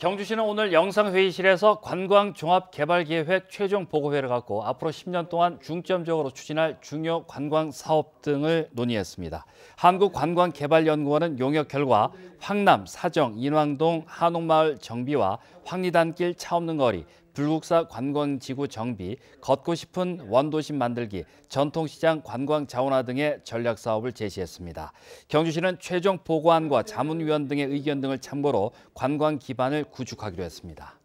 경주시는 오늘 영상회의실에서 관광종합개발계획 최종 보고회를 갖고 앞으로 10년 동안 중점적으로 추진할 중요 관광사업 등을 논의했습니다. 한국관광개발연구원은 용역 결과 황남, 사정, 인왕동, 한옥마을 정비와 황리단길 차없는 거리, 불국사 관광지구 정비, 걷고 싶은 원도심 만들기, 전통시장 관광 자원화 등의 전략 사업을 제시했습니다. 경주시는 최종 보고안과 자문위원 등의 의견 등을 참고로 관광 기반을 구축하기로 했습니다.